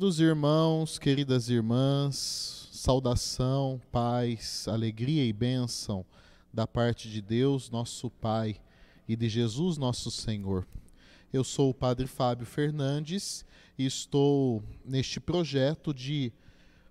Queridos irmãos, queridas irmãs, saudação, paz, alegria e bênção da parte de Deus, nosso Pai, e de Jesus, nosso Senhor. Eu sou o Padre Fábio Fernandes e estou neste projeto de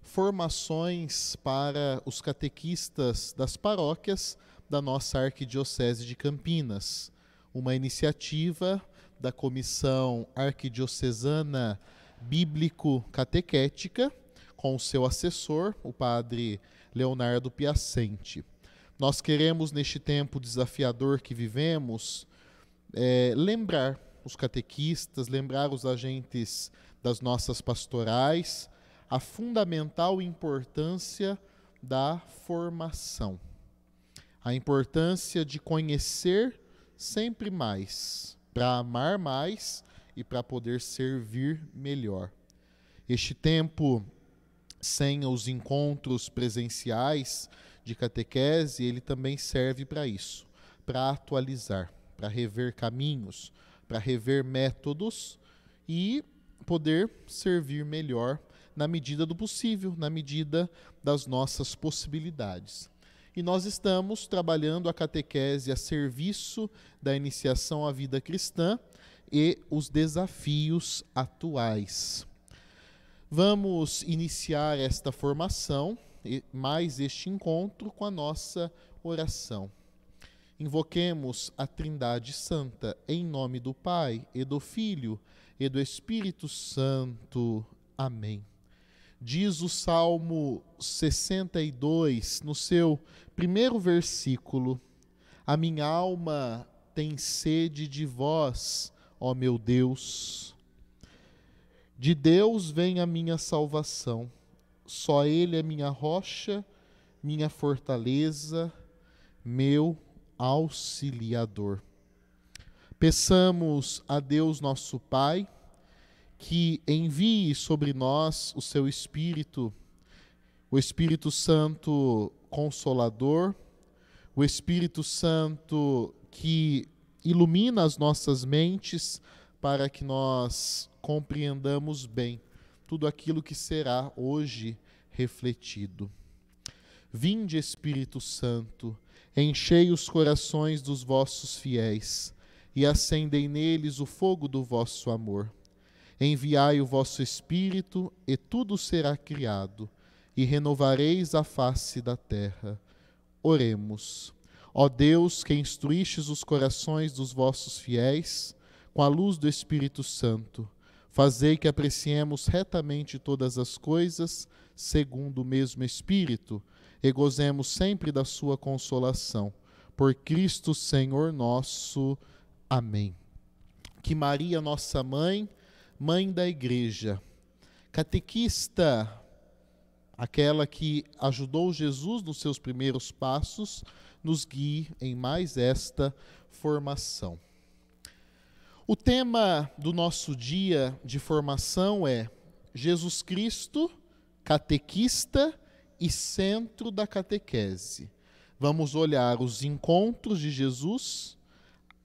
formações para os catequistas das paróquias da nossa Arquidiocese de Campinas, uma iniciativa da Comissão Arquidiocesana bíblico-catequética com o seu assessor, o padre Leonardo Piacente. Nós queremos, neste tempo desafiador que vivemos, é, lembrar os catequistas, lembrar os agentes das nossas pastorais, a fundamental importância da formação. A importância de conhecer sempre mais, para amar mais e para poder servir melhor. Este tempo sem os encontros presenciais de catequese, ele também serve para isso, para atualizar, para rever caminhos, para rever métodos e poder servir melhor na medida do possível, na medida das nossas possibilidades. E nós estamos trabalhando a catequese a serviço da iniciação à vida cristã e os desafios atuais. Vamos iniciar esta formação, mais este encontro, com a nossa oração. Invoquemos a Trindade Santa em nome do Pai e do Filho e do Espírito Santo. Amém. Diz o Salmo 62, no seu primeiro versículo: A minha alma tem sede de vós ó meu Deus. De Deus vem a minha salvação, só Ele é minha rocha, minha fortaleza, meu auxiliador. Peçamos a Deus nosso Pai que envie sobre nós o seu Espírito, o Espírito Santo Consolador, o Espírito Santo que ilumina as nossas mentes para que nós compreendamos bem tudo aquilo que será hoje refletido. Vinde, Espírito Santo, enchei os corações dos vossos fiéis e acendei neles o fogo do vosso amor. Enviai o vosso Espírito, e tudo será criado, e renovareis a face da terra. Oremos. Ó Deus, que instruístes os corações dos vossos fiéis com a luz do Espírito Santo, fazei que apreciemos retamente todas as coisas segundo o mesmo Espírito e gozemos sempre da sua consolação. Por Cristo Senhor nosso. Amém. Que Maria, nossa mãe, mãe da Igreja, catequista aquela que ajudou Jesus nos seus primeiros passos, nos guie em mais esta formação. O tema do nosso dia de formação é Jesus Cristo, catequista e centro da catequese. Vamos olhar os encontros de Jesus,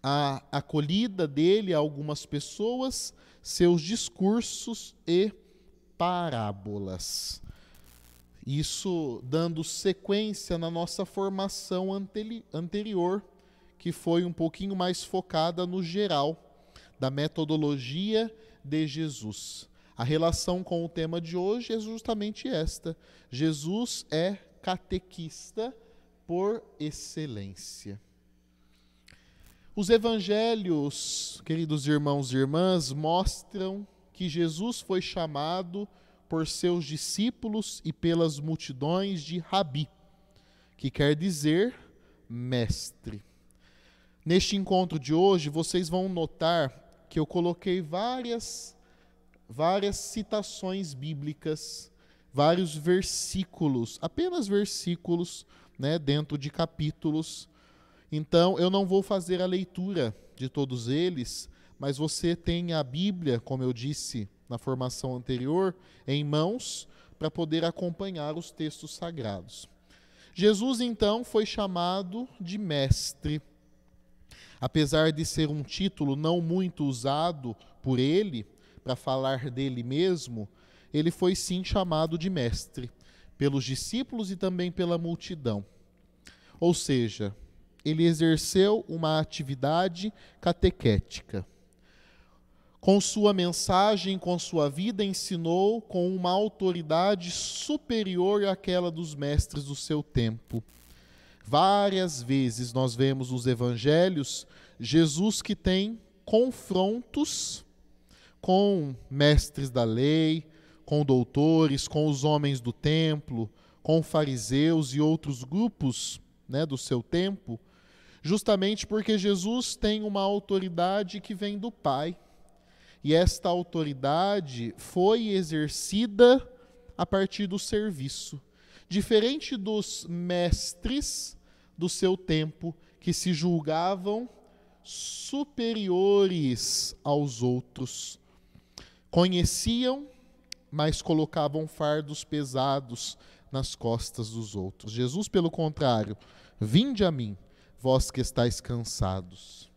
a acolhida dele a algumas pessoas, seus discursos e parábolas. Isso dando sequência na nossa formação anterior, que foi um pouquinho mais focada no geral, da metodologia de Jesus. A relação com o tema de hoje é justamente esta: Jesus é catequista por excelência. Os evangelhos, queridos irmãos e irmãs, mostram que Jesus foi chamado por seus discípulos e pelas multidões de Rabi, que quer dizer mestre. Neste encontro de hoje, vocês vão notar que eu coloquei várias várias citações bíblicas, vários versículos, apenas versículos, né, dentro de capítulos. Então, eu não vou fazer a leitura de todos eles, mas você tem a Bíblia, como eu disse na formação anterior, em mãos para poder acompanhar os textos sagrados. Jesus então foi chamado de mestre. Apesar de ser um título não muito usado por ele para falar dele mesmo, ele foi sim chamado de mestre pelos discípulos e também pela multidão. Ou seja, ele exerceu uma atividade catequética com sua mensagem, com sua vida, ensinou com uma autoridade superior àquela dos mestres do seu tempo. Várias vezes nós vemos nos evangelhos Jesus que tem confrontos com mestres da lei, com doutores, com os homens do templo, com fariseus e outros grupos né, do seu tempo, justamente porque Jesus tem uma autoridade que vem do Pai e esta autoridade foi exercida a partir do serviço. Diferente dos mestres do seu tempo, que se julgavam superiores aos outros. Conheciam, mas colocavam fardos pesados nas costas dos outros. Jesus, pelo contrário, vinde a mim, vós que estáis cansados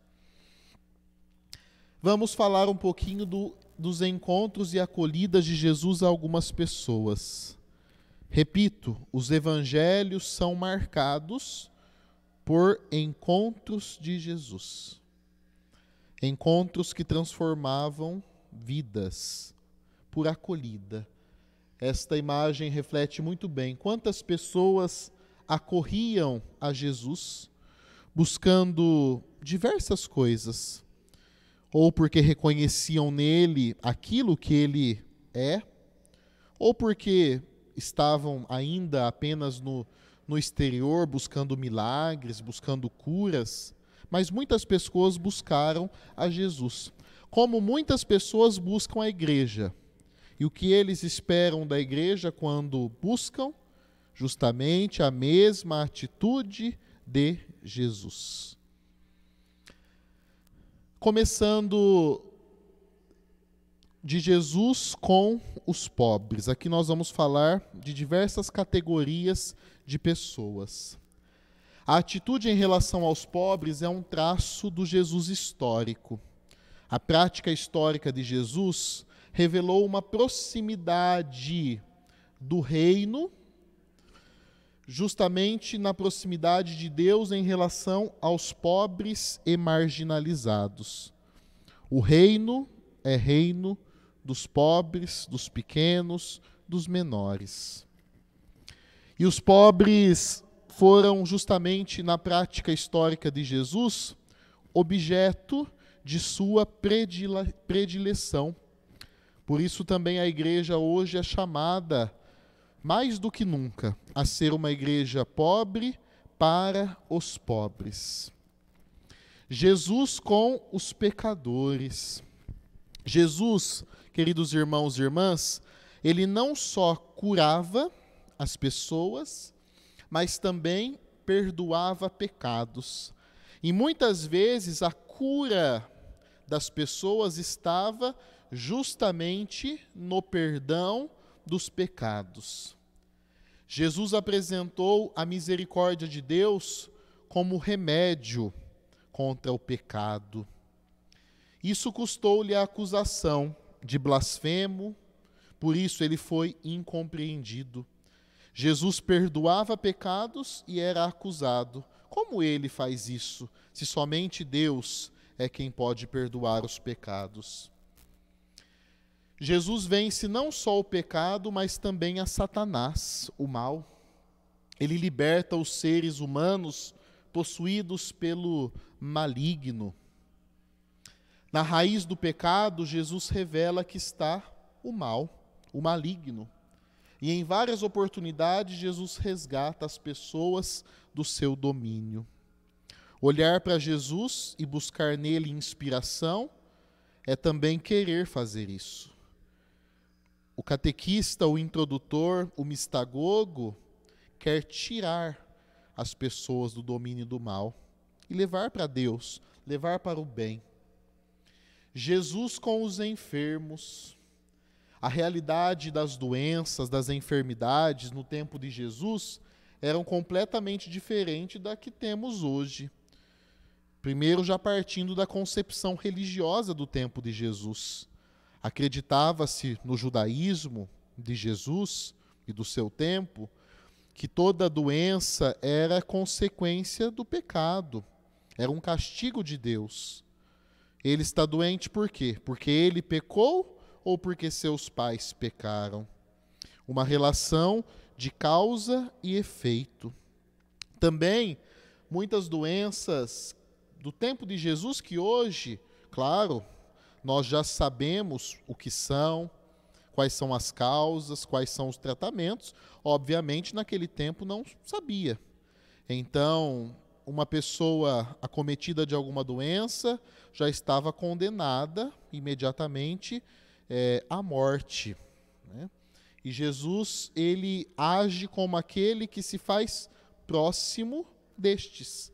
vamos falar um pouquinho do, dos encontros e acolhidas de Jesus a algumas pessoas. Repito, os evangelhos são marcados por encontros de Jesus. Encontros que transformavam vidas por acolhida. Esta imagem reflete muito bem quantas pessoas acorriam a Jesus buscando diversas coisas ou porque reconheciam nele aquilo que ele é, ou porque estavam ainda apenas no, no exterior buscando milagres, buscando curas, mas muitas pessoas buscaram a Jesus. Como muitas pessoas buscam a igreja. E o que eles esperam da igreja quando buscam? Justamente a mesma atitude de Jesus. Começando de Jesus com os pobres. Aqui nós vamos falar de diversas categorias de pessoas. A atitude em relação aos pobres é um traço do Jesus histórico. A prática histórica de Jesus revelou uma proximidade do reino justamente na proximidade de Deus em relação aos pobres e marginalizados. O reino é reino dos pobres, dos pequenos, dos menores. E os pobres foram justamente na prática histórica de Jesus objeto de sua predileção. Por isso também a igreja hoje é chamada mais do que nunca, a ser uma igreja pobre para os pobres. Jesus com os pecadores. Jesus, queridos irmãos e irmãs, ele não só curava as pessoas, mas também perdoava pecados. E muitas vezes a cura das pessoas estava justamente no perdão dos pecados. Jesus apresentou a misericórdia de Deus como remédio contra o pecado. Isso custou-lhe a acusação de blasfemo, por isso ele foi incompreendido. Jesus perdoava pecados e era acusado. Como ele faz isso, se somente Deus é quem pode perdoar os pecados? Jesus vence não só o pecado, mas também a Satanás, o mal. Ele liberta os seres humanos possuídos pelo maligno. Na raiz do pecado, Jesus revela que está o mal, o maligno. E em várias oportunidades, Jesus resgata as pessoas do seu domínio. Olhar para Jesus e buscar nele inspiração é também querer fazer isso. O catequista, o introdutor, o mistagogo, quer tirar as pessoas do domínio do mal e levar para Deus, levar para o bem. Jesus com os enfermos, a realidade das doenças, das enfermidades no tempo de Jesus eram completamente diferente da que temos hoje. Primeiro, já partindo da concepção religiosa do tempo de Jesus. Acreditava-se no judaísmo de Jesus e do seu tempo que toda doença era consequência do pecado, era um castigo de Deus. Ele está doente por quê? Porque ele pecou ou porque seus pais pecaram? Uma relação de causa e efeito. Também muitas doenças do tempo de Jesus que hoje, claro, nós já sabemos o que são, quais são as causas, quais são os tratamentos. Obviamente, naquele tempo não sabia. Então, uma pessoa acometida de alguma doença já estava condenada imediatamente é, à morte. Né? E Jesus, ele age como aquele que se faz próximo destes,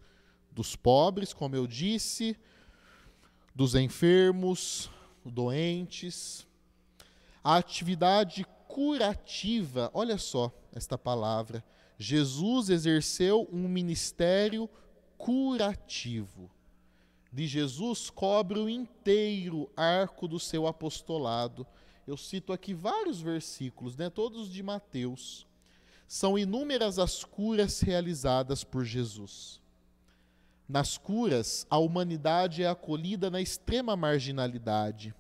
dos pobres, como eu disse, dos enfermos, doentes. A atividade curativa, olha só esta palavra. Jesus exerceu um ministério curativo. De Jesus cobre o inteiro arco do seu apostolado. Eu cito aqui vários versículos, né, todos de Mateus. São inúmeras as curas realizadas por Jesus. Nas curas, a humanidade é acolhida na extrema marginalidade.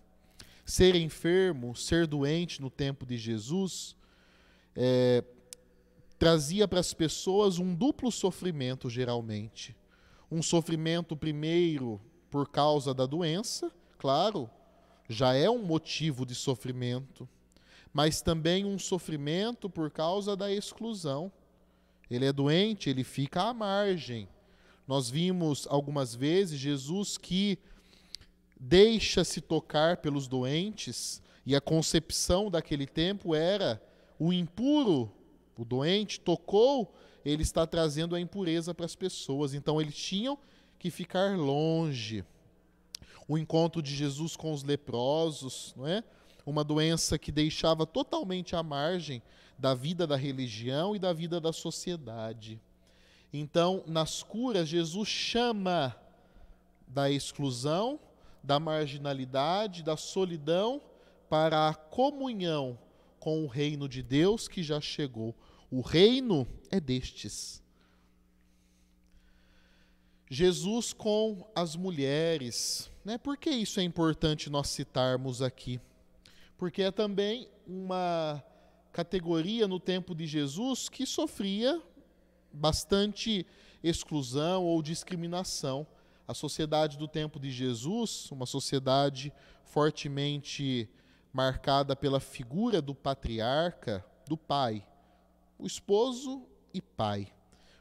Ser enfermo, ser doente no tempo de Jesus, é, trazia para as pessoas um duplo sofrimento, geralmente. Um sofrimento, primeiro, por causa da doença, claro, já é um motivo de sofrimento, mas também um sofrimento por causa da exclusão. Ele é doente, ele fica à margem nós vimos algumas vezes Jesus que deixa-se tocar pelos doentes, e a concepção daquele tempo era o impuro, o doente tocou, ele está trazendo a impureza para as pessoas. Então eles tinham que ficar longe. O encontro de Jesus com os leprosos, não é? Uma doença que deixava totalmente à margem da vida da religião e da vida da sociedade. Então, nas curas, Jesus chama da exclusão, da marginalidade, da solidão para a comunhão com o reino de Deus que já chegou. O reino é destes. Jesus com as mulheres. Né? Por que isso é importante nós citarmos aqui? Porque é também uma categoria no tempo de Jesus que sofria bastante exclusão ou discriminação. A sociedade do tempo de Jesus, uma sociedade fortemente marcada pela figura do patriarca, do pai, o esposo e pai,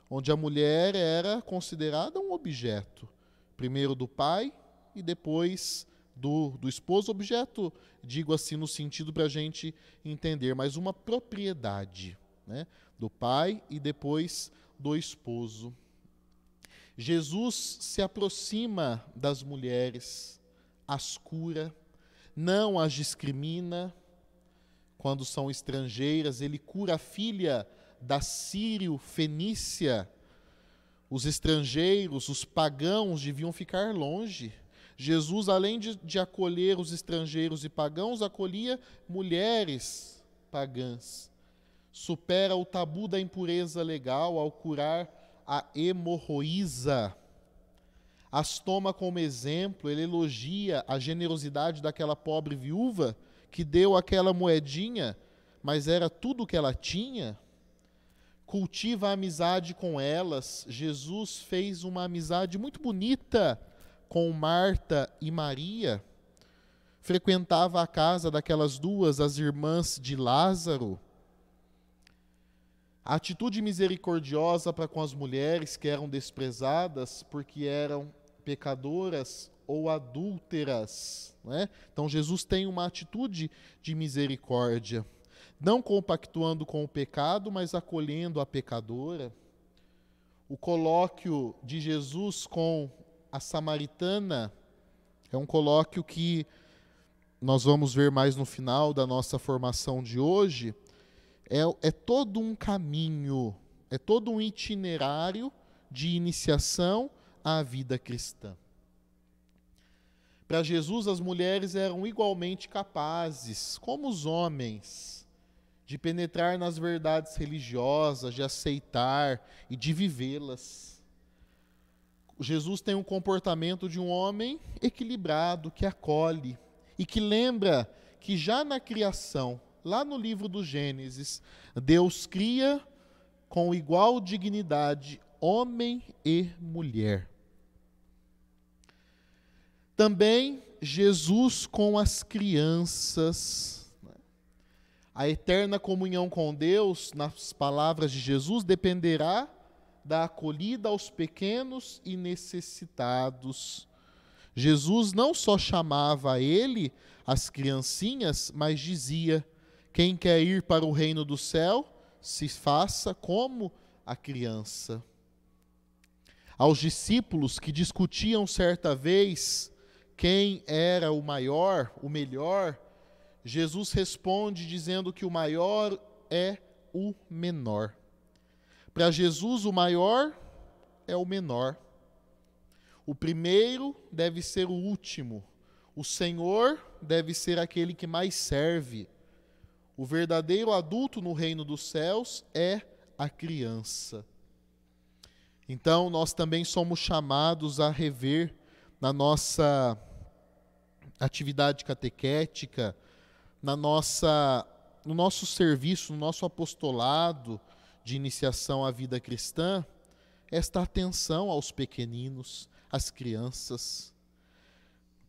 onde a mulher era considerada um objeto, primeiro do pai e depois do, do esposo, objeto, digo assim no sentido para a gente entender, mas uma propriedade né, do pai e depois do esposo. Jesus se aproxima das mulheres, as cura, não as discrimina. Quando são estrangeiras, ele cura a filha da Sírio Fenícia. Os estrangeiros, os pagãos deviam ficar longe. Jesus, além de, de acolher os estrangeiros e pagãos, acolhia mulheres pagãs supera o tabu da impureza legal ao curar a hemorroíza. As toma como exemplo, ele elogia a generosidade daquela pobre viúva que deu aquela moedinha, mas era tudo que ela tinha. Cultiva a amizade com elas. Jesus fez uma amizade muito bonita com Marta e Maria. Frequentava a casa daquelas duas, as irmãs de Lázaro a atitude misericordiosa para com as mulheres que eram desprezadas porque eram pecadoras ou adúlteras. Né? Então Jesus tem uma atitude de misericórdia, não compactuando com o pecado, mas acolhendo a pecadora. O colóquio de Jesus com a samaritana é um colóquio que nós vamos ver mais no final da nossa formação de hoje é, é todo um caminho, é todo um itinerário de iniciação à vida cristã. Para Jesus, as mulheres eram igualmente capazes, como os homens, de penetrar nas verdades religiosas, de aceitar e de vivê-las. Jesus tem um comportamento de um homem equilibrado, que acolhe e que lembra que já na criação lá no livro do Gênesis, Deus cria com igual dignidade homem e mulher. Também Jesus com as crianças. Né? A eterna comunhão com Deus, nas palavras de Jesus, dependerá da acolhida aos pequenos e necessitados. Jesus não só chamava a ele as criancinhas, mas dizia: quem quer ir para o reino do céu, se faça como a criança. Aos discípulos que discutiam certa vez quem era o maior, o melhor, Jesus responde dizendo que o maior é o menor. Para Jesus, o maior é o menor. O primeiro deve ser o último. O Senhor deve ser aquele que mais serve. O verdadeiro adulto no reino dos céus é a criança. Então, nós também somos chamados a rever na nossa atividade catequética, na nossa, no nosso serviço, no nosso apostolado de iniciação à vida cristã, esta atenção aos pequeninos, às crianças.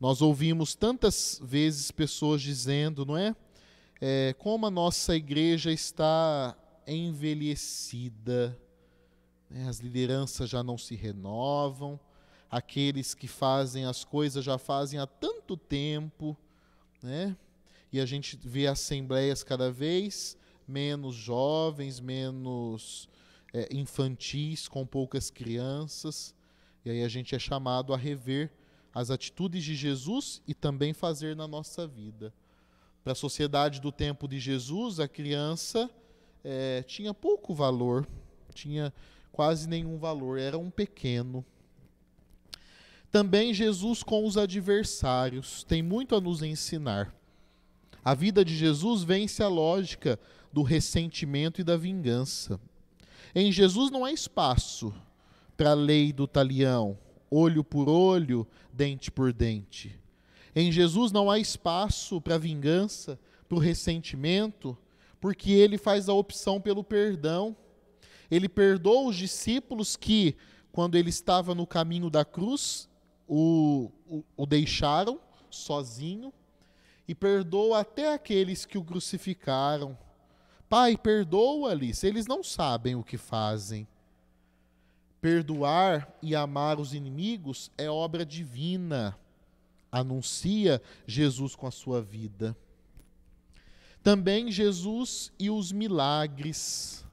Nós ouvimos tantas vezes pessoas dizendo, não é? é, como a nossa igreja está envelhecida, né? as lideranças já não se renovam, aqueles que fazem as coisas já fazem há tanto tempo, né? e a gente vê assembleias cada vez menos jovens, menos é, infantis, com poucas crianças, e aí a gente é chamado a rever as atitudes de Jesus e também fazer na nossa vida. Para a sociedade do tempo de Jesus, a criança é, tinha pouco valor, tinha quase nenhum valor, era um pequeno. Também Jesus com os adversários tem muito a nos ensinar. A vida de Jesus vence a lógica do ressentimento e da vingança. Em Jesus não há espaço para a lei do talião, olho por olho, dente por dente. Em Jesus não há espaço para vingança, para o ressentimento, porque ele faz a opção pelo perdão. Ele perdoa os discípulos que, quando ele estava no caminho da cruz, o, o, o deixaram sozinho, e perdoa até aqueles que o crucificaram. Pai, perdoa-lhes, eles não sabem o que fazem. Perdoar e amar os inimigos é obra divina anuncia Jesus com a sua vida. Também Jesus e os milagres.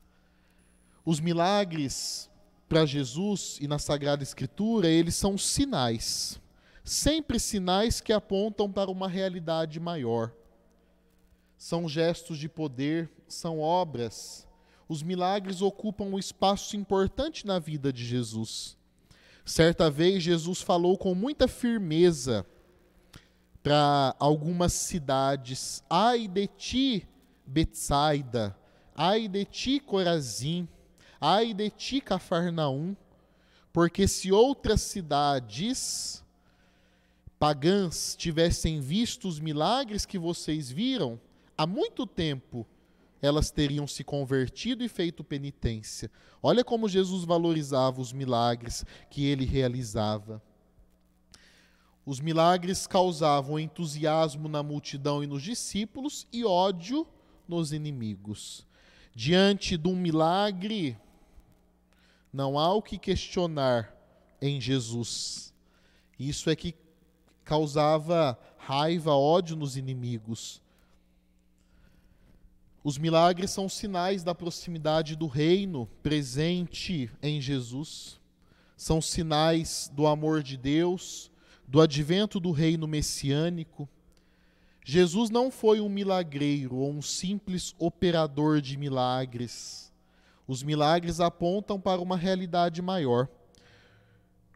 Os milagres para Jesus e na Sagrada Escritura, eles são sinais. Sempre sinais que apontam para uma realidade maior. São gestos de poder, são obras. Os milagres ocupam um espaço importante na vida de Jesus. Certa vez, Jesus falou com muita firmeza para algumas cidades. Ai de ti, Betsaida! Ai de ti, Corazim! Ai de ti, Cafarnaum! Porque se outras cidades pagãs tivessem visto os milagres que vocês viram, há muito tempo elas teriam se convertido e feito penitência. Olha como Jesus valorizava os milagres que ele realizava. Os milagres causavam entusiasmo na multidão e nos discípulos e ódio nos inimigos. Diante de um milagre, não há o que questionar em Jesus. Isso é que causava raiva, ódio nos inimigos. Os milagres são sinais da proximidade do reino presente em Jesus, são sinais do amor de Deus do advento do reino messiânico, Jesus não foi um milagreiro ou um simples operador de milagres. Os milagres apontam para uma realidade maior,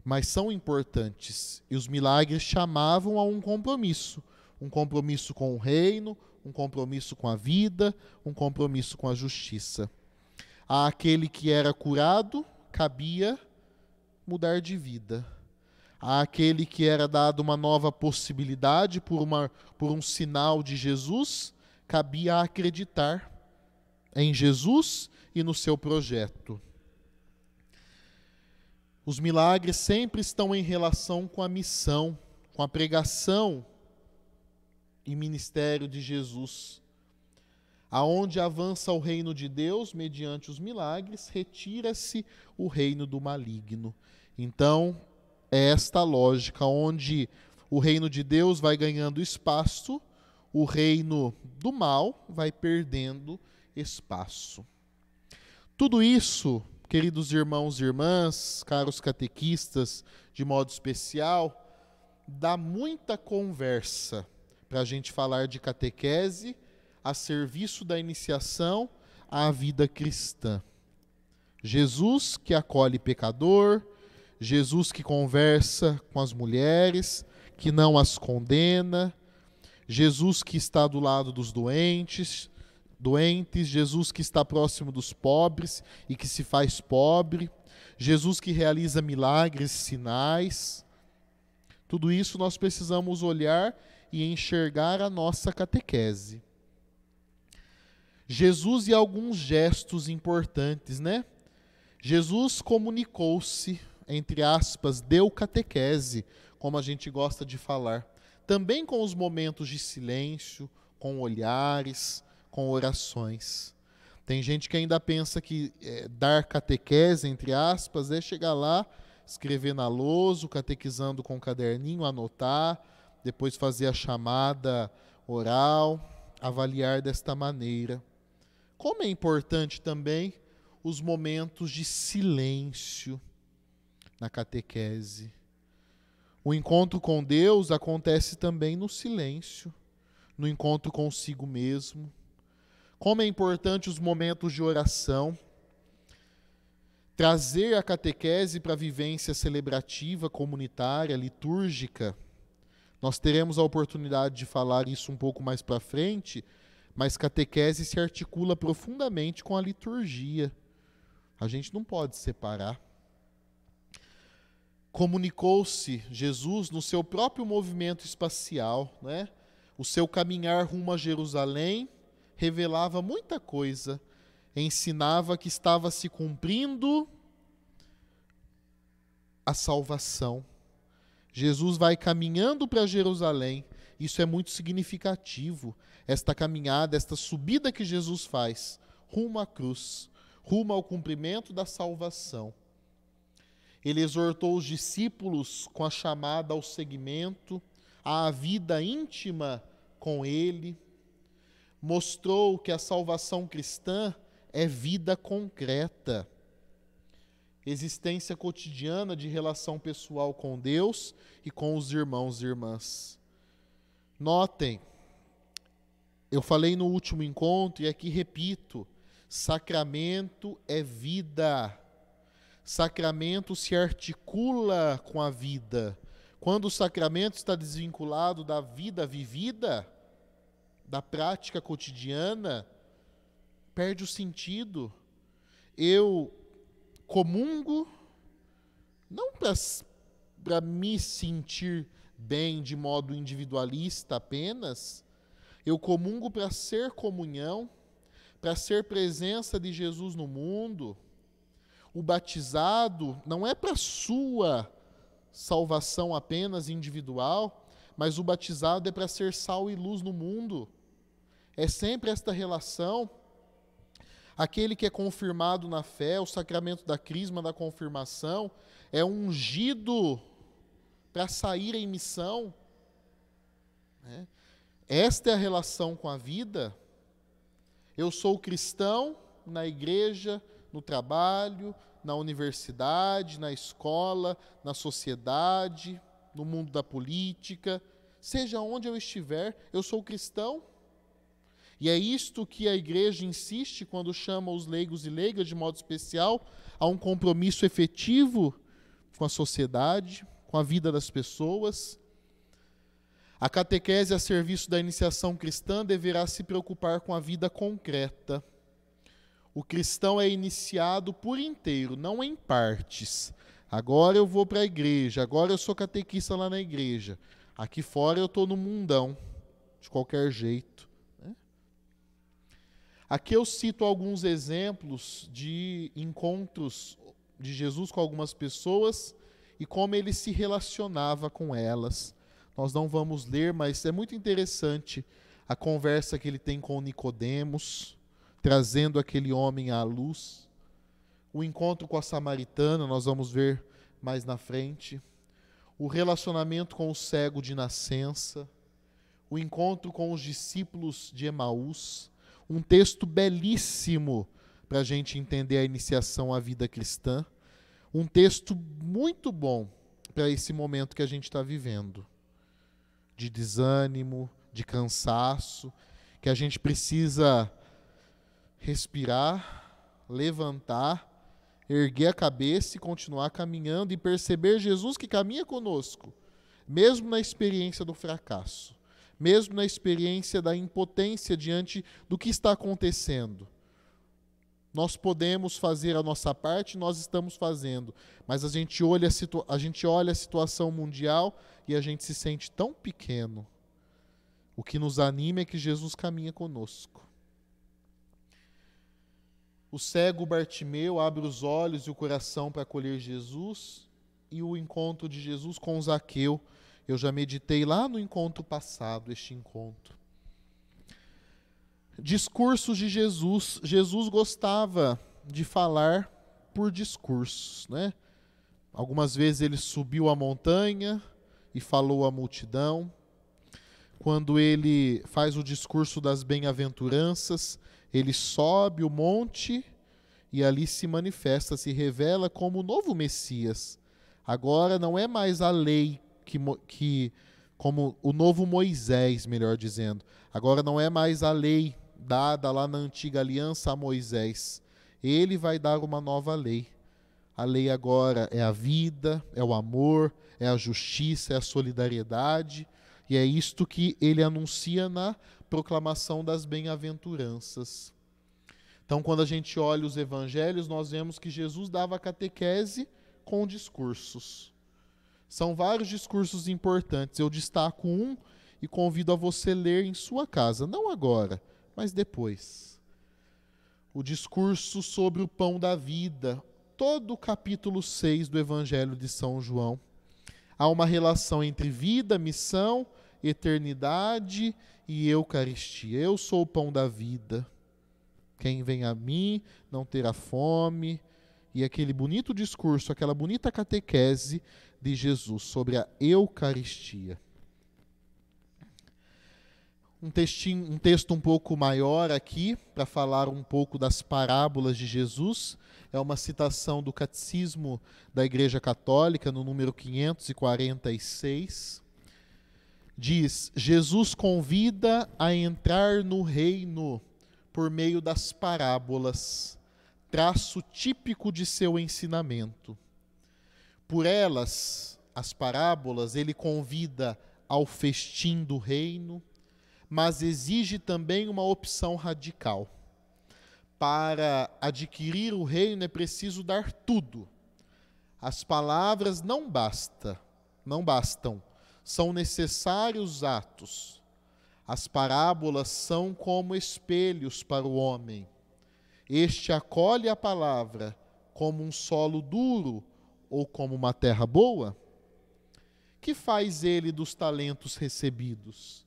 mas são importantes. E os milagres chamavam a um compromisso: um compromisso com o reino, um compromisso com a vida, um compromisso com a justiça. Àquele que era curado, cabia mudar de vida àquele que era dado uma nova possibilidade por, uma, por um sinal de Jesus, cabia acreditar em Jesus e no seu projeto. Os milagres sempre estão em relação com a missão, com a pregação e ministério de Jesus. Aonde avança o reino de Deus mediante os milagres, retira-se o reino do maligno. Então, é esta lógica onde o reino de Deus vai ganhando espaço, o reino do mal vai perdendo espaço. Tudo isso, queridos irmãos e irmãs, caros catequistas, de modo especial, dá muita conversa para a gente falar de catequese a serviço da iniciação à vida cristã. Jesus que acolhe pecador, Jesus que conversa com as mulheres, que não as condena, Jesus que está do lado dos doentes, doentes, Jesus que está próximo dos pobres e que se faz pobre, Jesus que realiza milagres, sinais. Tudo isso nós precisamos olhar e enxergar a nossa catequese. Jesus e alguns gestos importantes, né? Jesus comunicou-se entre aspas, deu catequese, como a gente gosta de falar. Também com os momentos de silêncio, com olhares, com orações. Tem gente que ainda pensa que é, dar catequese, entre aspas, é chegar lá, escrever na lousa, catequizando com caderninho, anotar, depois fazer a chamada oral, avaliar desta maneira. Como é importante também os momentos de silêncio na catequese. O encontro com Deus acontece também no silêncio, no encontro consigo mesmo. Como é importante os momentos de oração. Trazer a catequese para a vivência celebrativa, comunitária, litúrgica. Nós teremos a oportunidade de falar isso um pouco mais para frente, mas catequese se articula profundamente com a liturgia. A gente não pode separar comunicou-se Jesus no seu próprio movimento espacial, né? O seu caminhar rumo a Jerusalém revelava muita coisa, ensinava que estava se cumprindo a salvação. Jesus vai caminhando para Jerusalém. Isso é muito significativo, esta caminhada, esta subida que Jesus faz rumo à cruz, rumo ao cumprimento da salvação. Ele exortou os discípulos com a chamada ao seguimento, à vida íntima com ele. Mostrou que a salvação cristã é vida concreta, existência cotidiana de relação pessoal com Deus e com os irmãos e irmãs. Notem, eu falei no último encontro e aqui repito: sacramento é vida Sacramento se articula com a vida. Quando o sacramento está desvinculado da vida vivida, da prática cotidiana, perde o sentido. Eu comungo não para me sentir bem de modo individualista apenas, eu comungo para ser comunhão, para ser presença de Jesus no mundo o batizado não é para sua salvação apenas individual, mas o batizado é para ser sal e luz no mundo. É sempre esta relação. Aquele que é confirmado na fé, o sacramento da crisma, da confirmação, é ungido para sair em missão. Né? Esta é a relação com a vida. Eu sou cristão na igreja, no trabalho, na universidade, na escola, na sociedade, no mundo da política, seja onde eu estiver, eu sou cristão. E é isto que a igreja insiste quando chama os leigos e leigas, de modo especial, a um compromisso efetivo com a sociedade, com a vida das pessoas. A catequese a serviço da iniciação cristã deverá se preocupar com a vida concreta o cristão é iniciado por inteiro, não em partes. Agora eu vou para a igreja, agora eu sou catequista lá na igreja. Aqui fora eu estou no mundão, de qualquer jeito. Né? Aqui eu cito alguns exemplos de encontros de Jesus com algumas pessoas e como ele se relacionava com elas. Nós não vamos ler, mas é muito interessante a conversa que ele tem com Nicodemos trazendo aquele homem à luz. O encontro com a samaritana, nós vamos ver mais na frente. O relacionamento com o cego de nascença. O encontro com os discípulos de Emaús. Um texto belíssimo para a gente entender a iniciação à vida cristã. Um texto muito bom para esse momento que a gente está vivendo de desânimo, de cansaço, que a gente precisa respirar, levantar, erguer a cabeça e continuar caminhando e perceber Jesus que caminha conosco, mesmo na experiência do fracasso, mesmo na experiência da impotência diante do que está acontecendo. Nós podemos fazer a nossa parte, nós estamos fazendo, mas a gente olha a, a gente olha a situação mundial e a gente se sente tão pequeno. O que nos anima é que Jesus caminha conosco. O cego Bartimeu abre os olhos e o coração para acolher Jesus e o encontro de Jesus com Zaqueu. Eu já meditei lá no encontro passado, este encontro. Discursos de Jesus. Jesus gostava de falar por discursos, né? Algumas vezes ele subiu a montanha e falou à multidão. Quando ele faz o discurso das bem-aventuranças, ele sobe o monte e ali se manifesta, se revela como o novo Messias. Agora não é mais a lei que, que como o novo Moisés, melhor dizendo. Agora não é mais a lei dada lá na antiga aliança a Moisés. Ele vai dar uma nova lei. A lei agora é a vida, é o amor, é a justiça, é a solidariedade, e é isto que ele anuncia na proclamação das bem-aventuranças. Então, quando a gente olha os evangelhos, nós vemos que Jesus dava catequese com discursos. São vários discursos importantes. Eu destaco um e convido a você ler em sua casa, não agora, mas depois. O discurso sobre o pão da vida, todo o capítulo 6 do Evangelho de São João. Há uma relação entre vida, missão, eternidade e Eucaristia. Eu sou o pão da vida. Quem vem a mim não terá fome. E aquele bonito discurso, aquela bonita catequese de Jesus sobre a Eucaristia. Um, textinho, um texto um pouco maior aqui, para falar um pouco das parábolas de Jesus. É uma citação do Catecismo da Igreja Católica, no número 546 diz: Jesus convida a entrar no reino por meio das parábolas, traço típico de seu ensinamento. Por elas, as parábolas, ele convida ao festim do reino, mas exige também uma opção radical. Para adquirir o reino é preciso dar tudo. As palavras não basta, não bastam são necessários atos. As parábolas são como espelhos para o homem. Este acolhe a palavra como um solo duro ou como uma terra boa? Que faz ele dos talentos recebidos?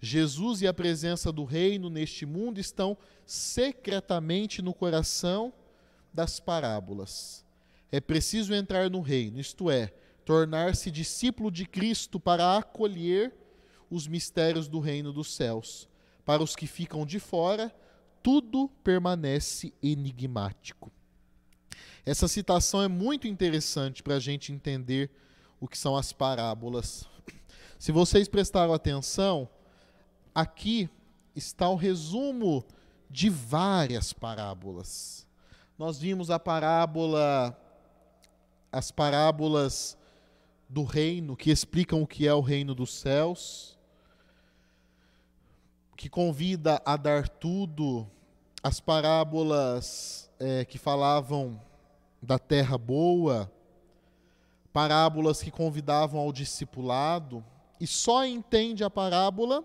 Jesus e a presença do reino neste mundo estão secretamente no coração das parábolas. É preciso entrar no reino, isto é, tornar-se discípulo de Cristo para acolher os mistérios do reino dos céus. Para os que ficam de fora, tudo permanece enigmático. Essa citação é muito interessante para a gente entender o que são as parábolas. Se vocês prestaram atenção, aqui está o resumo de várias parábolas. Nós vimos a parábola, as parábolas do reino, que explicam o que é o reino dos céus, que convida a dar tudo, as parábolas é, que falavam da terra boa, parábolas que convidavam ao discipulado, e só entende a parábola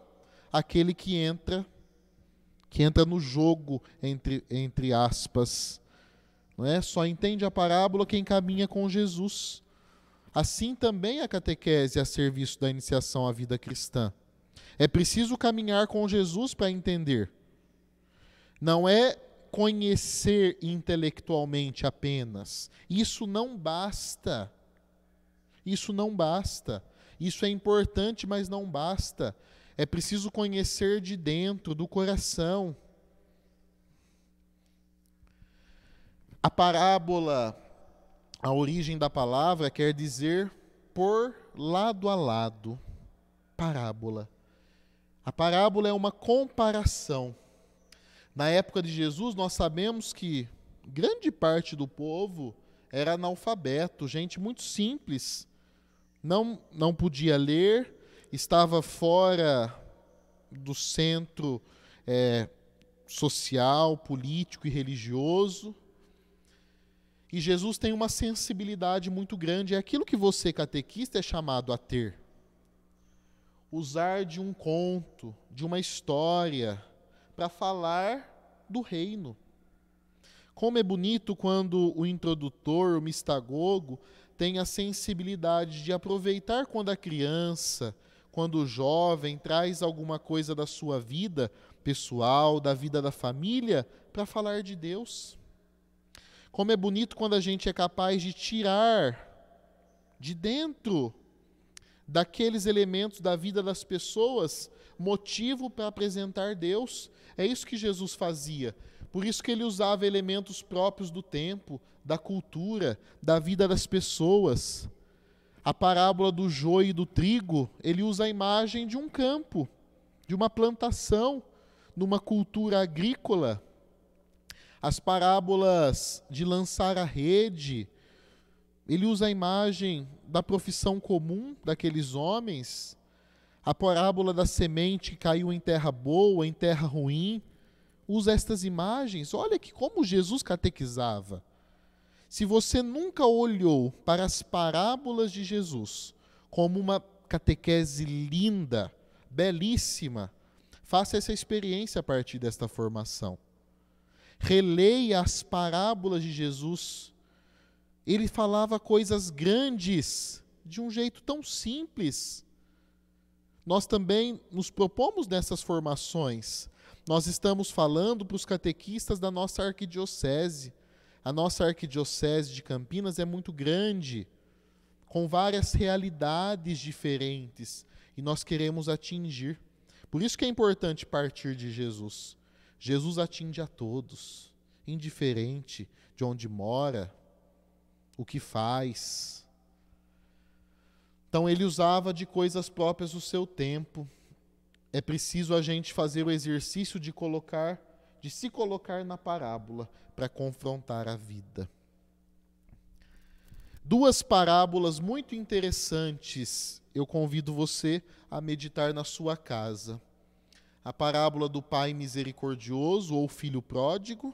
aquele que entra que entra no jogo entre, entre aspas. Não é? Só entende a parábola quem caminha com Jesus. Assim também a catequese é a serviço da iniciação à vida cristã. É preciso caminhar com Jesus para entender. Não é conhecer intelectualmente apenas. Isso não basta. Isso não basta. Isso é importante, mas não basta. É preciso conhecer de dentro, do coração. A parábola a origem da palavra quer dizer por lado a lado, parábola. A parábola é uma comparação. Na época de Jesus, nós sabemos que grande parte do povo era analfabeto, gente muito simples, não, não podia ler, estava fora do centro é, social, político e religioso. E Jesus tem uma sensibilidade muito grande. É aquilo que você, catequista, é chamado a ter. Usar de um conto, de uma história, para falar do reino. Como é bonito quando o introdutor, o mistagogo, tem a sensibilidade de aproveitar quando a criança, quando o jovem traz alguma coisa da sua vida pessoal, da vida da família, para falar de Deus. Como é bonito quando a gente é capaz de tirar de dentro daqueles elementos da vida das pessoas motivo para apresentar Deus. É isso que Jesus fazia. Por isso que ele usava elementos próprios do tempo, da cultura, da vida das pessoas. A parábola do joio e do trigo, ele usa a imagem de um campo, de uma plantação, numa cultura agrícola. As parábolas de lançar a rede, ele usa a imagem da profissão comum daqueles homens, a parábola da semente que caiu em terra boa, em terra ruim, usa estas imagens. Olha que como Jesus catequizava. Se você nunca olhou para as parábolas de Jesus como uma catequese linda, belíssima, faça essa experiência a partir desta formação releia as parábolas de Jesus. Ele falava coisas grandes de um jeito tão simples. Nós também nos propomos nessas formações. Nós estamos falando para os catequistas da nossa arquidiocese. A nossa arquidiocese de Campinas é muito grande, com várias realidades diferentes, e nós queremos atingir. Por isso que é importante partir de Jesus. Jesus atinge a todos, indiferente de onde mora, o que faz. Então ele usava de coisas próprias o seu tempo. É preciso a gente fazer o exercício de colocar, de se colocar na parábola para confrontar a vida. Duas parábolas muito interessantes. Eu convido você a meditar na sua casa a parábola do pai misericordioso ou filho pródigo,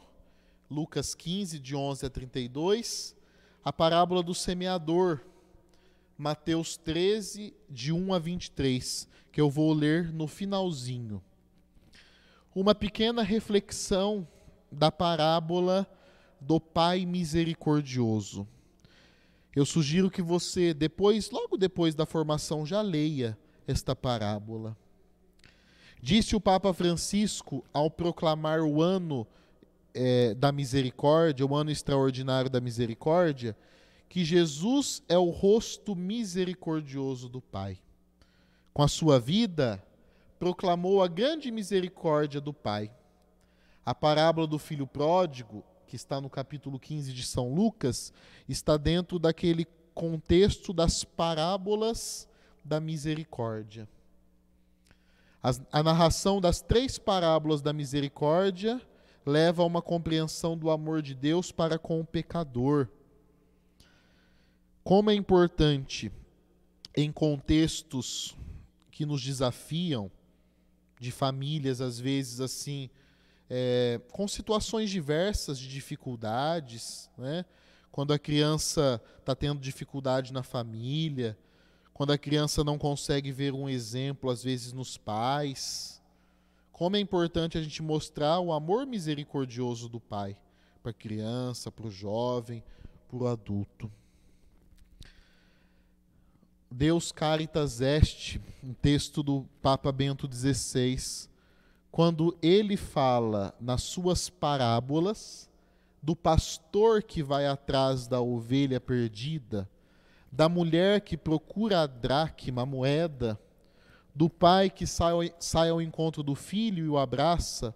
Lucas 15, de 11 a 32, a parábola do semeador, Mateus 13, de 1 a 23, que eu vou ler no finalzinho. Uma pequena reflexão da parábola do Pai Misericordioso. Eu sugiro que você, depois, logo depois da formação, já leia esta parábola. Disse o Papa Francisco ao proclamar o ano é, da misericórdia, o ano extraordinário da misericórdia, que Jesus é o rosto misericordioso do Pai. Com a sua vida, proclamou a grande misericórdia do Pai. A parábola do filho pródigo, que está no capítulo 15 de São Lucas, está dentro daquele contexto das parábolas da misericórdia. As, a narração das três parábolas da misericórdia leva a uma compreensão do amor de Deus para com o pecador. Como é importante, em contextos que nos desafiam, de famílias, às vezes assim, é, com situações diversas de dificuldades, né? quando a criança está tendo dificuldade na família, quando a criança não consegue ver um exemplo, às vezes, nos pais. Como é importante a gente mostrar o amor misericordioso do pai para a criança, para o jovem, para o adulto. Deus Caritas Est, um texto do Papa Bento XVI, quando ele fala nas suas parábolas do pastor que vai atrás da ovelha perdida, da mulher que procura a dracma, a moeda, do pai que sai ao, sai ao encontro do filho e o abraça,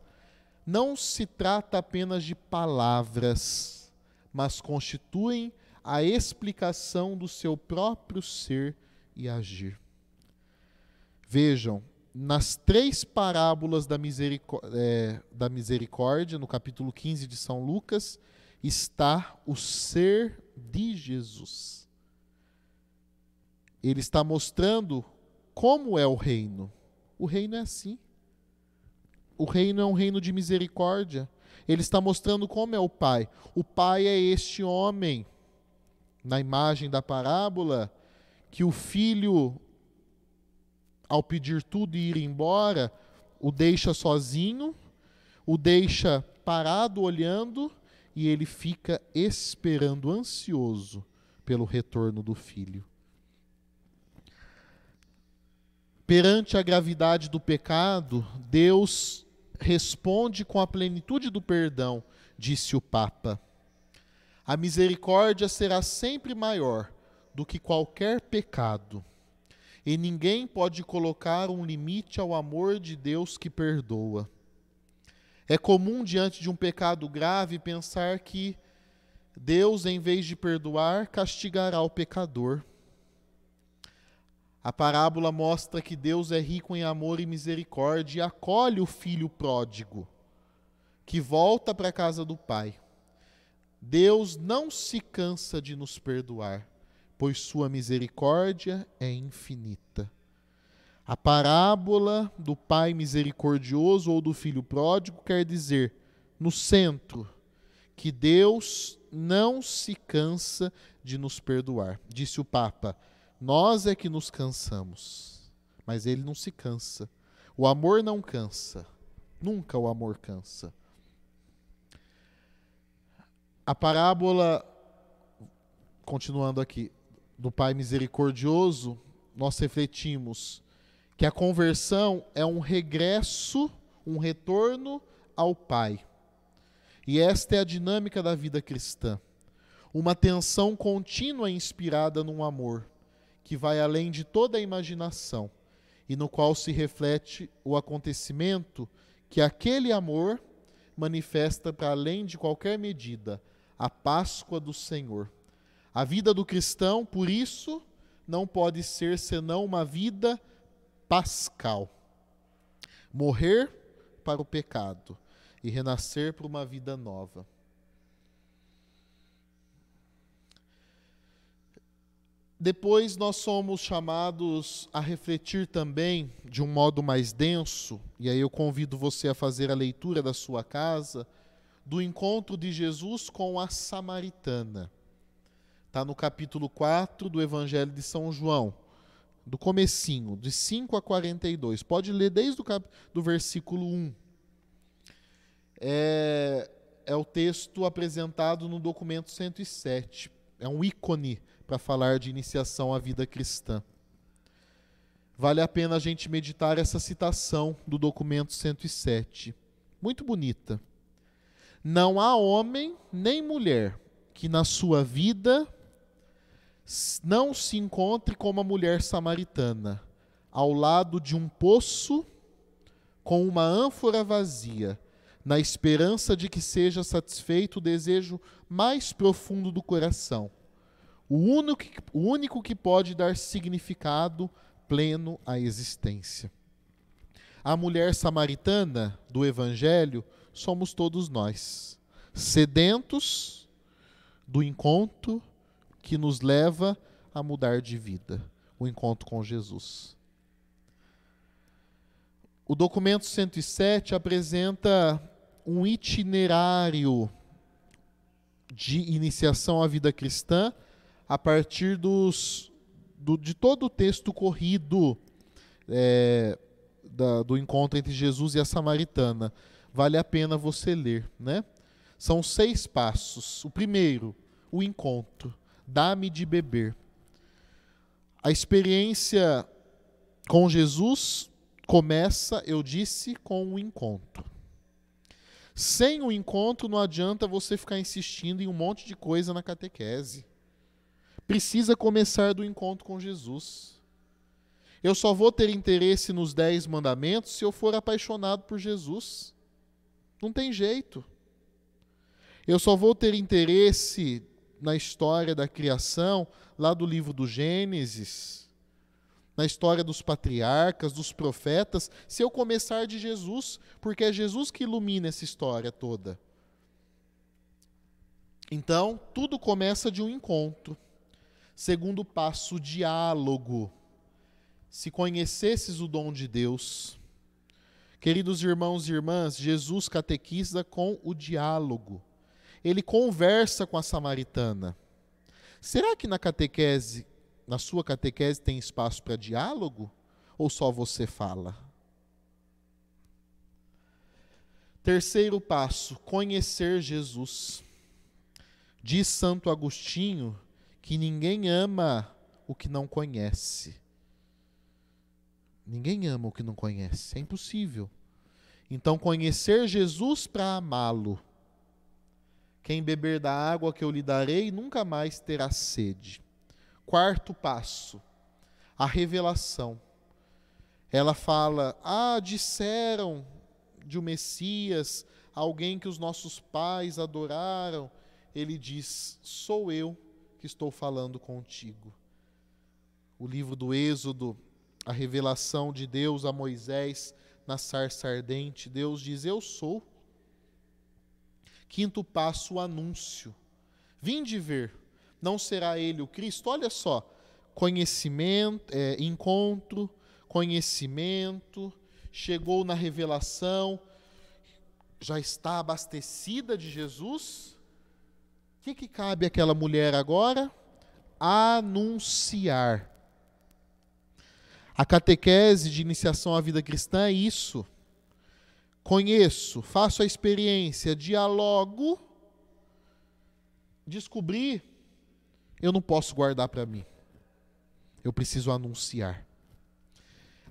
não se trata apenas de palavras, mas constituem a explicação do seu próprio ser e agir. Vejam, nas três parábolas da, misericó é, da misericórdia, no capítulo 15 de São Lucas, está o ser de Jesus. Ele está mostrando como é o reino. O reino é assim. O reino é um reino de misericórdia. Ele está mostrando como é o Pai. O Pai é este homem, na imagem da parábola, que o filho, ao pedir tudo e ir embora, o deixa sozinho, o deixa parado olhando e ele fica esperando, ansioso pelo retorno do filho. Perante a gravidade do pecado, Deus responde com a plenitude do perdão, disse o Papa. A misericórdia será sempre maior do que qualquer pecado, e ninguém pode colocar um limite ao amor de Deus que perdoa. É comum, diante de um pecado grave, pensar que Deus, em vez de perdoar, castigará o pecador. A parábola mostra que Deus é rico em amor e misericórdia e acolhe o filho pródigo, que volta para a casa do pai. Deus não se cansa de nos perdoar, pois sua misericórdia é infinita. A parábola do pai misericordioso ou do filho pródigo quer dizer, no centro, que Deus não se cansa de nos perdoar. Disse o Papa nós é que nos cansamos, mas ele não se cansa. O amor não cansa. Nunca o amor cansa. A parábola, continuando aqui, do Pai misericordioso, nós refletimos que a conversão é um regresso, um retorno ao Pai. E esta é a dinâmica da vida cristã. Uma tensão contínua inspirada num amor que vai além de toda a imaginação e no qual se reflete o acontecimento que aquele amor manifesta para além de qualquer medida, a Páscoa do Senhor. A vida do cristão, por isso, não pode ser senão uma vida pascal. Morrer para o pecado e renascer para uma vida nova. Depois nós somos chamados a refletir também de um modo mais denso, e aí eu convido você a fazer a leitura da sua casa, do encontro de Jesus com a samaritana. Está no capítulo 4 do Evangelho de São João, do comecinho, de 5 a 42. Pode ler desde o cap... do versículo 1. É... é o texto apresentado no documento 107. É um ícone para falar de iniciação à vida cristã. Vale a pena a gente meditar essa citação do documento 107. Muito bonita. Não há homem nem mulher que na sua vida não se encontre como a mulher samaritana, ao lado de um poço com uma ânfora vazia, na esperança de que seja satisfeito o desejo mais profundo do coração o único, o único que pode dar significado pleno à existência. A mulher samaritana do Evangelho somos todos nós, sedentos do encontro que nos leva a mudar de vida o encontro com Jesus. O documento 107 apresenta um itinerário de iniciação à vida cristã a partir dos, do, de todo o texto corrido é, da, do encontro entre Jesus e a samaritana. Vale a pena você ler, né? São seis passos. O primeiro, o encontro. Dá-me de beber. A experiência com Jesus começa, eu disse, com o encontro. Sem o encontro, não adianta você ficar insistindo em um monte de coisa na catequese precisa começar do encontro com Jesus. Eu só vou ter interesse nos dez mandamentos se eu for apaixonado por Jesus. Não tem jeito. Eu só vou ter interesse na história da criação, lá do livro do Gênesis, na história dos patriarcas, dos profetas, se eu começar de Jesus, porque é Jesus que ilumina essa história toda. Então, tudo começa de um encontro. Segundo passo, diálogo. Se conhecesses o dom de Deus. Queridos irmãos e irmãs, Jesus catequiza com o diálogo. Ele conversa com a samaritana. Será que na catequese, na sua catequese, tem espaço para diálogo? Ou só você fala? Terceiro passo: conhecer Jesus. Diz Santo Agostinho que ninguém ama o que não conhece. Ninguém ama o que não conhece, é impossível. Então, conhecer Jesus para amá-lo. Quem beber da água que eu lhe darei nunca mais terá sede. Quarto passo, a revelação. Ela fala: Ah, disseram de um Messias, alguém que os nossos pais adoraram. Ele diz: Sou eu que estou falando contigo. O livro do Êxodo, a revelação de Deus a Moisés na sarça ardente, Deus diz: Eu sou. Quinto passo, o anúncio. Vinde ver, não será ele o Cristo? Olha só, conhecimento, é, encontro, conhecimento, chegou na revelação, já está abastecida de Jesus, o que, que cabe àquela mulher agora? Anunciar. A catequese de iniciação à vida cristã é isso. Conheço, faço a experiência, dialogo, descobri, eu não posso guardar para mim. Eu preciso anunciar.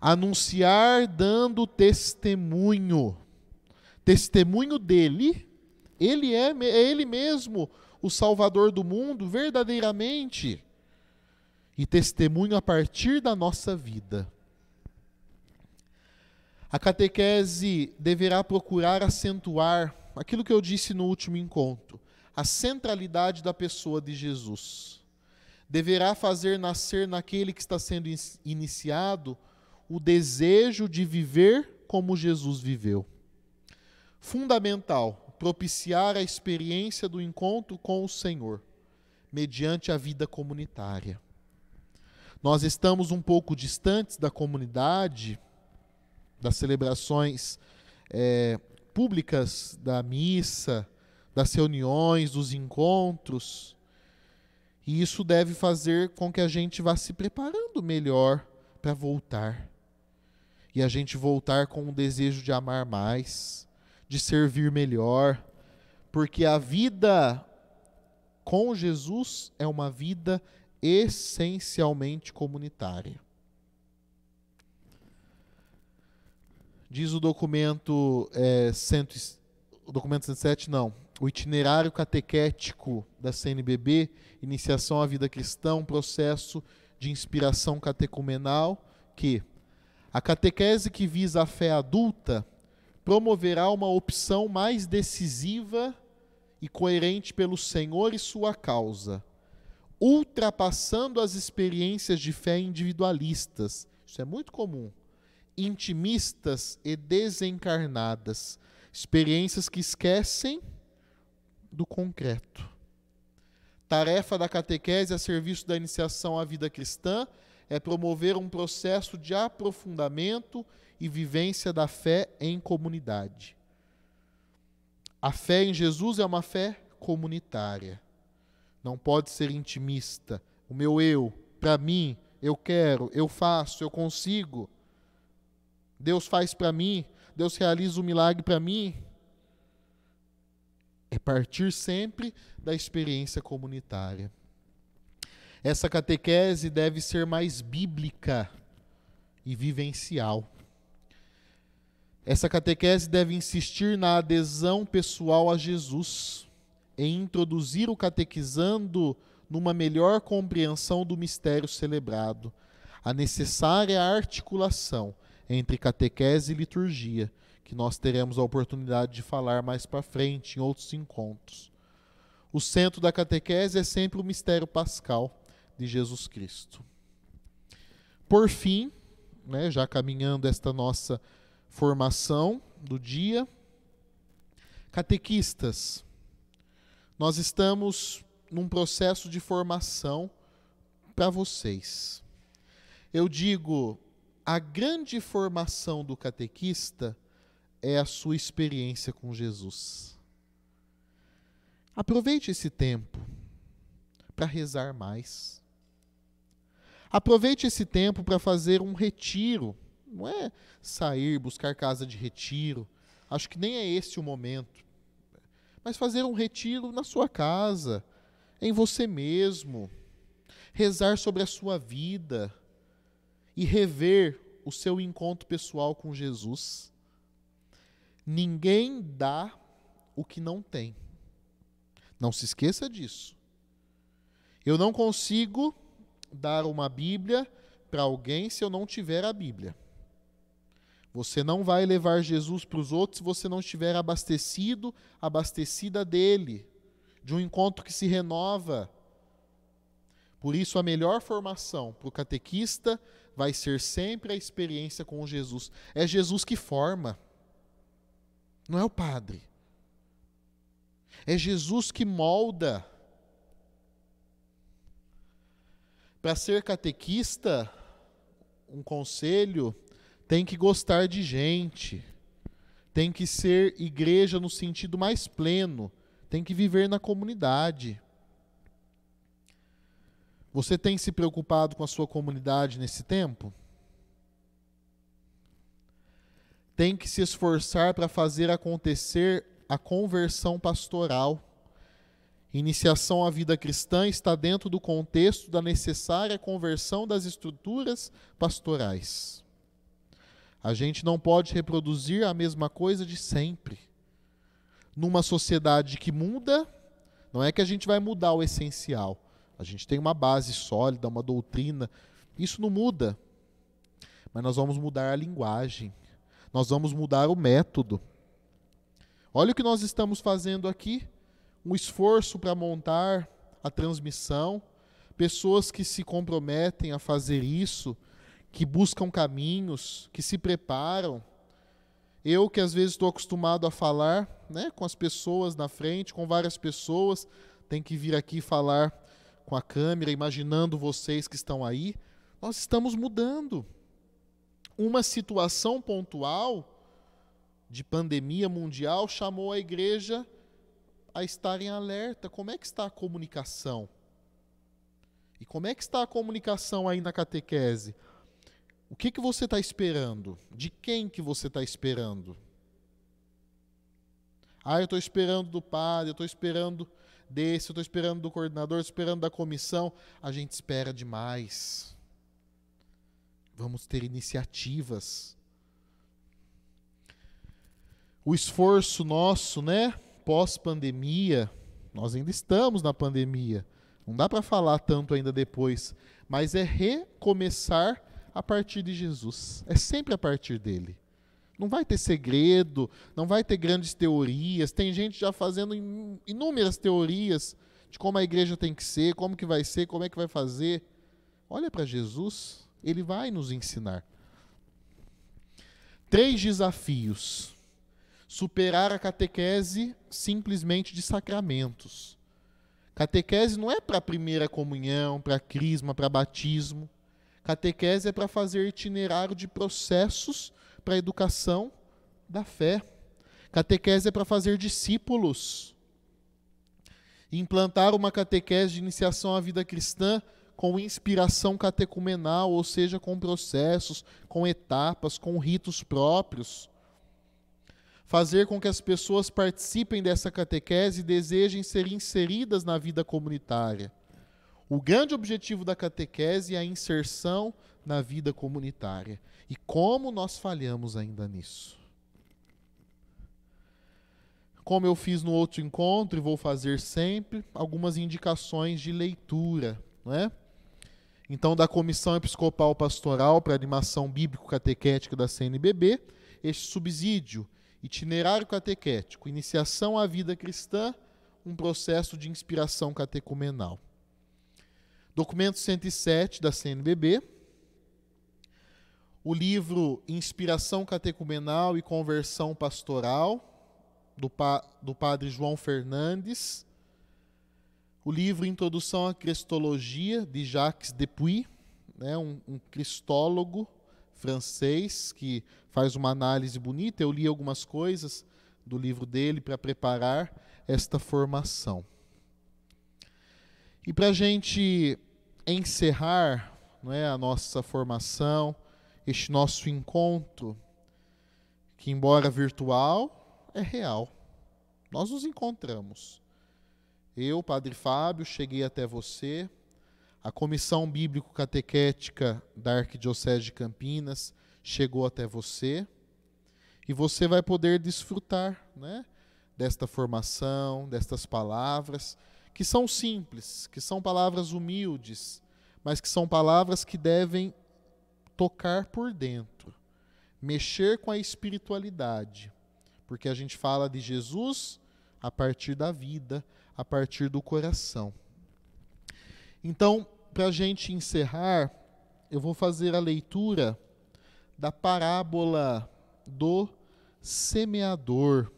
Anunciar dando testemunho. Testemunho dele, ele é, é ele mesmo o Salvador do mundo verdadeiramente e testemunho a partir da nossa vida. A catequese deverá procurar acentuar aquilo que eu disse no último encontro, a centralidade da pessoa de Jesus. Deverá fazer nascer naquele que está sendo iniciado o desejo de viver como Jesus viveu. Fundamental propiciar a experiência do encontro com o Senhor, mediante a vida comunitária. Nós estamos um pouco distantes da comunidade, das celebrações é, públicas da missa, das reuniões, dos encontros. E isso deve fazer com que a gente vá se preparando melhor para voltar. E a gente voltar com o desejo de amar mais, de servir melhor, porque a vida com Jesus é uma vida essencialmente comunitária. Diz o documento, é, cento, o documento 107, não, o itinerário catequético da CNBB, Iniciação à Vida Cristã, um processo de inspiração catecumenal, que a catequese que visa a fé adulta promoverá uma opção mais decisiva e coerente pelo Senhor e sua causa, ultrapassando as experiências de fé individualistas. Isso é muito comum. Intimistas e desencarnadas. Experiências que esquecem do concreto. Tarefa da catequese a serviço da iniciação à vida cristã é promover um processo de aprofundamento e vivência da fé em comunidade. A fé em Jesus é uma fé comunitária. Não pode ser intimista. O meu eu, para mim, eu quero, eu faço, eu consigo. Deus faz para mim, Deus realiza o um milagre para mim. É partir sempre da experiência comunitária. Essa catequese deve ser mais bíblica e vivencial. Essa catequese deve insistir na adesão pessoal a Jesus, em introduzir o catequizando numa melhor compreensão do mistério celebrado, a necessária articulação entre catequese e liturgia, que nós teremos a oportunidade de falar mais para frente em outros encontros. O centro da catequese é sempre o mistério pascal de Jesus Cristo. Por fim, né, já caminhando esta nossa formação do dia. Catequistas, nós estamos num processo de formação para vocês. Eu digo, a grande formação do catequista é a sua experiência com Jesus. Aproveite esse tempo para rezar mais. Aproveite esse tempo para fazer um retiro não é sair, buscar casa de retiro. Acho que nem é esse o momento. Mas fazer um retiro na sua casa, em você mesmo. Rezar sobre a sua vida e rever o seu encontro pessoal com Jesus. Ninguém dá o que não tem. Não se esqueça disso. Eu não consigo dar uma Bíblia para alguém se eu não tiver a Bíblia. Você não vai levar Jesus para os outros se você não estiver abastecido, abastecida dele, de um encontro que se renova. Por isso, a melhor formação para o catequista vai ser sempre a experiência com Jesus. É Jesus que forma, não é o padre. É Jesus que molda. Para ser catequista, um conselho tem que gostar de gente, tem que ser igreja no sentido mais pleno, tem que viver na comunidade. Você tem se preocupado com a sua comunidade nesse tempo? Tem que se esforçar para fazer acontecer a conversão pastoral. Iniciação à vida cristã está dentro do contexto da necessária conversão das estruturas pastorais. A gente não pode reproduzir a mesma coisa de sempre. Numa sociedade que muda, não é que a gente vai mudar o essencial. A gente tem uma base sólida, uma doutrina. Isso não muda. Mas nós vamos mudar a linguagem. Nós vamos mudar o método. Olha o que nós estamos fazendo aqui. Um esforço para montar a transmissão. Pessoas que se comprometem a fazer isso que buscam caminhos, que se preparam. Eu que às vezes estou acostumado a falar, né, com as pessoas na frente, com várias pessoas, tem que vir aqui falar com a câmera, imaginando vocês que estão aí. Nós estamos mudando. Uma situação pontual de pandemia mundial chamou a igreja a estar em alerta. Como é que está a comunicação? E como é que está a comunicação aí na catequese? O que, que você está esperando? De quem que você está esperando? Ah, eu estou esperando do padre, eu estou esperando desse, eu estou esperando do coordenador, estou esperando da comissão. A gente espera demais. Vamos ter iniciativas. O esforço nosso, né? Pós-pandemia, nós ainda estamos na pandemia. Não dá para falar tanto ainda depois, mas é recomeçar a partir de Jesus. É sempre a partir dele. Não vai ter segredo, não vai ter grandes teorias. Tem gente já fazendo inúmeras teorias de como a igreja tem que ser, como que vai ser, como é que vai fazer. Olha para Jesus, ele vai nos ensinar. Três desafios. Superar a catequese simplesmente de sacramentos. Catequese não é para a primeira comunhão, para crisma, para batismo. Catequese é para fazer itinerário de processos para a educação da fé. Catequese é para fazer discípulos. Implantar uma catequese de iniciação à vida cristã com inspiração catecumenal, ou seja, com processos, com etapas, com ritos próprios. Fazer com que as pessoas participem dessa catequese e desejem ser inseridas na vida comunitária. O grande objetivo da catequese é a inserção na vida comunitária. E como nós falhamos ainda nisso? Como eu fiz no outro encontro e vou fazer sempre, algumas indicações de leitura, não é? Então, da Comissão Episcopal Pastoral para Animação Bíblico-Catequética da CNBB, este subsídio, itinerário catequético, iniciação à vida cristã, um processo de inspiração catecumenal. Documento 107 da CNBB, o livro Inspiração Catecumenal e Conversão Pastoral, do, pa, do padre João Fernandes, o livro Introdução à Cristologia, de Jacques Depuy, né, um, um cristólogo francês que faz uma análise bonita. Eu li algumas coisas do livro dele para preparar esta formação. E para a gente encerrar não é, a nossa formação, este nosso encontro, que embora virtual, é real. Nós nos encontramos. Eu, Padre Fábio, cheguei até você. A Comissão Bíblico-Catequética da Arquidiocese de Campinas chegou até você. E você vai poder desfrutar né, desta formação, destas palavras que são simples, que são palavras humildes, mas que são palavras que devem tocar por dentro, mexer com a espiritualidade, porque a gente fala de Jesus a partir da vida, a partir do coração. Então, para a gente encerrar, eu vou fazer a leitura da parábola do semeador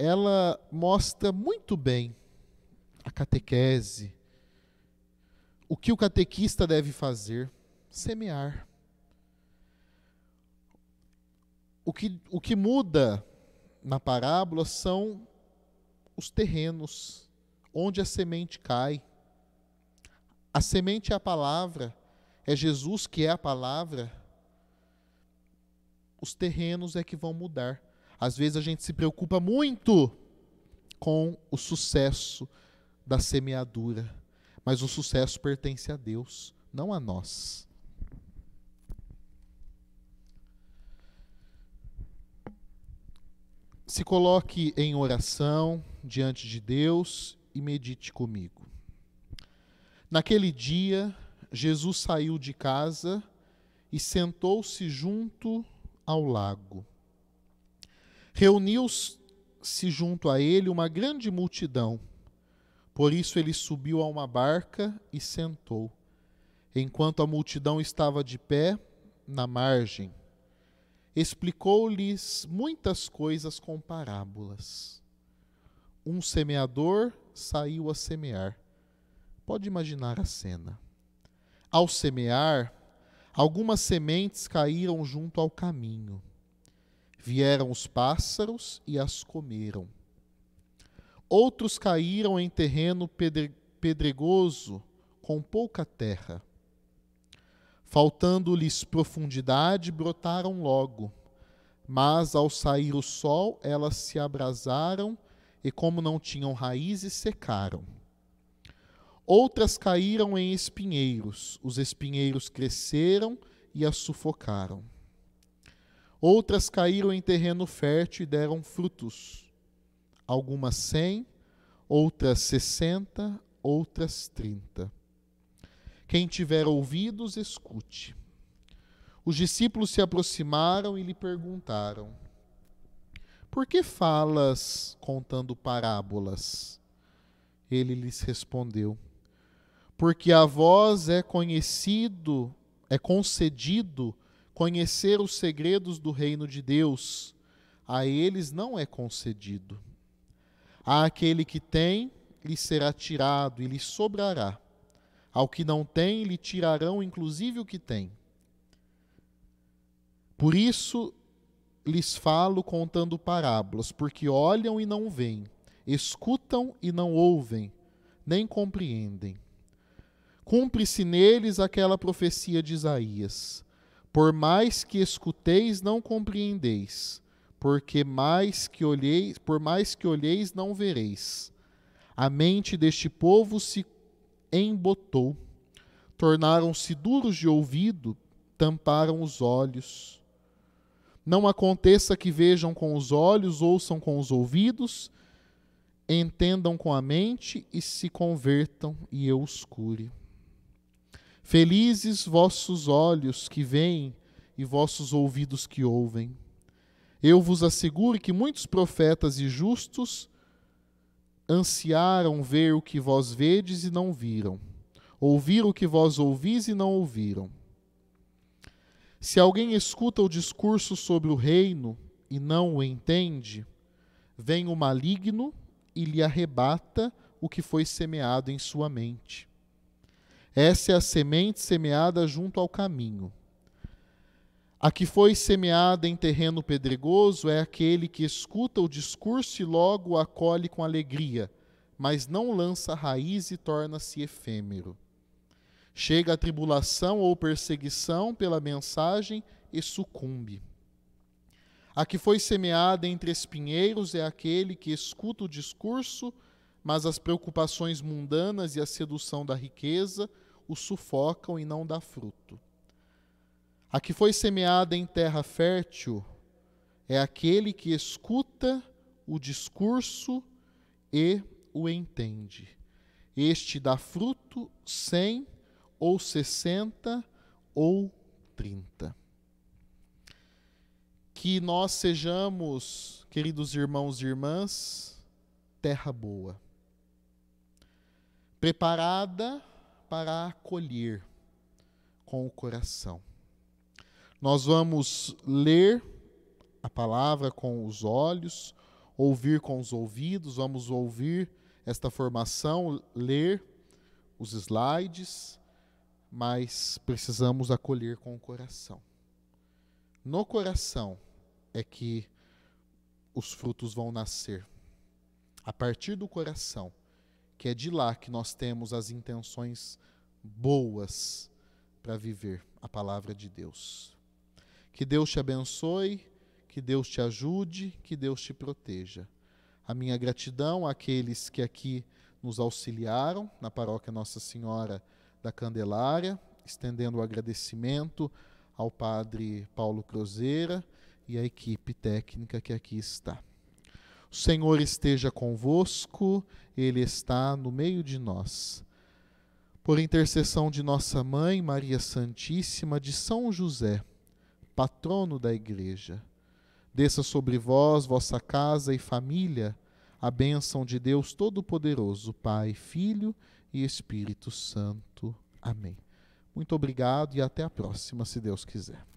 ela mostra muito bem a catequese, o que o catequista deve fazer, semear. O que, o que muda na parábola são os terrenos onde a semente cai. A semente é a palavra, é Jesus que é a palavra. Os terrenos é que vão mudar. Às vezes a gente se preocupa muito com o sucesso da semeadura, mas o sucesso pertence a Deus, não a nós. Se coloque em oração diante de Deus e medite comigo. Naquele dia, Jesus saiu de casa e sentou-se junto ao lago. Reuniu-se junto a ele uma grande multidão. Por isso ele subiu a uma barca e sentou, enquanto a multidão estava de pé na margem. Explicou-lhes muitas coisas com parábolas. Um semeador saiu a semear. Pode imaginar a cena. Ao semear, algumas sementes caíram junto ao caminho Vieram os pássaros e as comeram. Outros caíram em terreno pedregoso, com pouca terra. Faltando-lhes profundidade, brotaram logo. Mas ao sair o sol, elas se abrasaram e, como não tinham raízes, secaram. Outras caíram em espinheiros, os espinheiros cresceram e as sufocaram. Outras caíram em terreno fértil e deram frutos, algumas cem, outras sessenta, outras trinta. Quem tiver ouvidos, escute. Os discípulos se aproximaram e lhe perguntaram: Por que falas contando parábolas? Ele lhes respondeu: Porque a voz é conhecido, é concedido conhecer os segredos do reino de Deus, a eles não é concedido. Àquele que tem, lhe será tirado e lhe sobrará. Ao que não tem, lhe tirarão inclusive o que tem. Por isso lhes falo contando parábolas, porque olham e não veem, escutam e não ouvem, nem compreendem. Cumpre-se neles aquela profecia de Isaías: por mais que escuteis, não compreendeis, porque mais que olheis, por mais que olheis, não vereis. A mente deste povo se embotou, tornaram-se duros de ouvido, tamparam os olhos. Não aconteça que vejam com os olhos, ouçam com os ouvidos, entendam com a mente e se convertam e eu os cure. Felizes vossos olhos que veem e vossos ouvidos que ouvem. Eu vos asseguro que muitos profetas e justos ansiaram ver o que vós vedes e não viram, ouvir o que vós ouvis e não ouviram. Se alguém escuta o discurso sobre o reino e não o entende, vem o maligno e lhe arrebata o que foi semeado em sua mente. Essa é a semente semeada junto ao caminho. A que foi semeada em terreno pedregoso é aquele que escuta o discurso e logo o acolhe com alegria, mas não lança raiz e torna-se efêmero. Chega a tribulação ou perseguição pela mensagem e sucumbe. A que foi semeada entre espinheiros é aquele que escuta o discurso e mas as preocupações mundanas e a sedução da riqueza o sufocam e não dá fruto. A que foi semeada em terra fértil é aquele que escuta o discurso e o entende. Este dá fruto cem ou sessenta ou trinta. Que nós sejamos, queridos irmãos e irmãs, terra boa preparada para acolher com o coração. Nós vamos ler a palavra com os olhos, ouvir com os ouvidos, vamos ouvir esta formação, ler os slides, mas precisamos acolher com o coração. No coração é que os frutos vão nascer. A partir do coração que é de lá que nós temos as intenções boas para viver a palavra de Deus. Que Deus te abençoe, que Deus te ajude, que Deus te proteja. A minha gratidão àqueles que aqui nos auxiliaram na paróquia Nossa Senhora da Candelária, estendendo o agradecimento ao padre Paulo Crozeira e à equipe técnica que aqui está. O Senhor esteja convosco, Ele está no meio de nós. Por intercessão de nossa mãe, Maria Santíssima, de São José, patrono da Igreja, desça sobre vós, vossa casa e família, a bênção de Deus Todo-Poderoso, Pai, Filho e Espírito Santo. Amém. Muito obrigado e até a próxima, se Deus quiser.